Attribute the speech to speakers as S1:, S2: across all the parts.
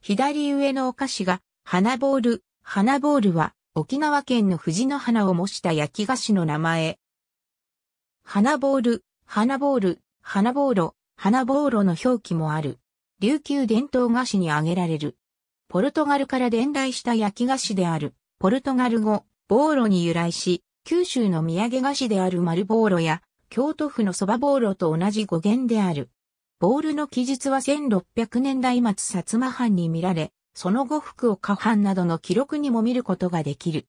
S1: 左上のお菓子が、花ボール。花ボールは、沖縄県の
S2: 藤の花を模した焼き菓子の名前。花ボール、花ボール、花ボール、花ボールの表記もある。琉球伝統菓子に挙げられる。ポルトガルから伝来した焼き菓子である、ポルトガル語、ボーロに由来し、九州の土産菓子である丸ボーロや、京都府のそばボーロと同じ語源である。ボールの記述は1600年代末薩摩藩に見られ、その後福岡藩などの記録にも見ることができる。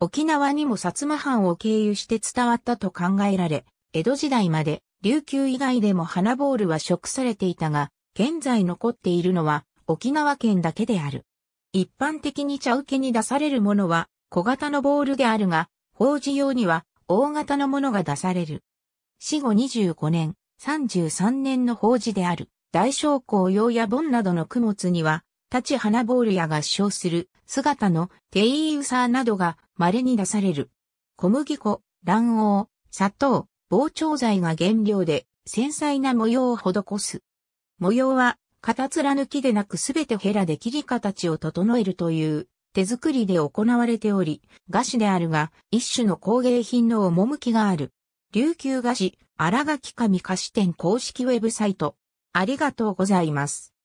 S2: 沖縄にも薩摩藩を経由して伝わったと考えられ、江戸時代まで琉球以外でも花ボールは食されていたが、現在残っているのは沖縄県だけである。一般的に茶受けに出されるものは小型のボールであるが、法事用には大型のものが出される。死後25年、33年の法事である大将校用や盆などの供物には、立ち花ボールや合唱する姿のテイウサーなどが稀に出される。小麦粉、卵黄、砂糖、膨張剤が原料で繊細な模様を施す。模様は、片面抜きでなくすべてヘラで切り形を整えるという手作りで行われており、菓子であるが、一種の工芸品の趣がある。琉球菓子、荒垣上
S1: 菓子店公式ウェブサイト。ありがとうございます。